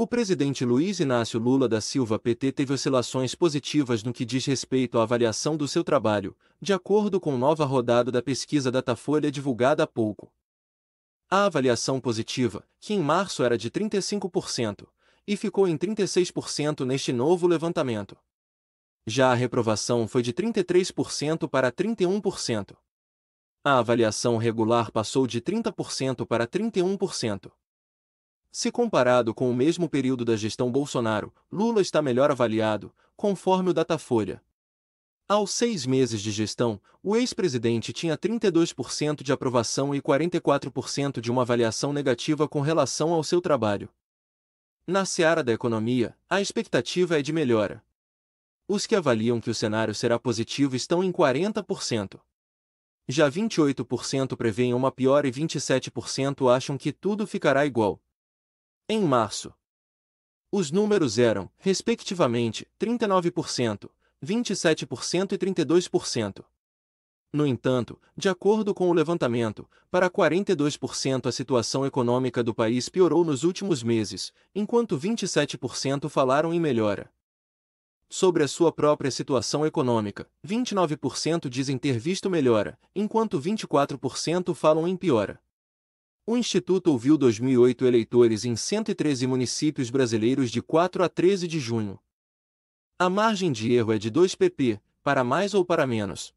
O presidente Luiz Inácio Lula da Silva PT teve oscilações positivas no que diz respeito à avaliação do seu trabalho, de acordo com nova rodada da pesquisa Datafolha divulgada há pouco. A avaliação positiva, que em março era de 35%, e ficou em 36% neste novo levantamento. Já a reprovação foi de 33% para 31%. A avaliação regular passou de 30% para 31%. Se comparado com o mesmo período da gestão Bolsonaro, Lula está melhor avaliado, conforme o Datafolha. Aos seis meses de gestão, o ex-presidente tinha 32% de aprovação e 44% de uma avaliação negativa com relação ao seu trabalho. Na seara da economia, a expectativa é de melhora. Os que avaliam que o cenário será positivo estão em 40%. Já 28% preveem uma pior e 27% acham que tudo ficará igual. Em março, os números eram, respectivamente, 39%, 27% e 32%. No entanto, de acordo com o levantamento, para 42% a situação econômica do país piorou nos últimos meses, enquanto 27% falaram em melhora. Sobre a sua própria situação econômica, 29% dizem ter visto melhora, enquanto 24% falam em piora. O Instituto ouviu 2008 eleitores em 113 municípios brasileiros de 4 a 13 de junho. A margem de erro é de 2 pp, para mais ou para menos.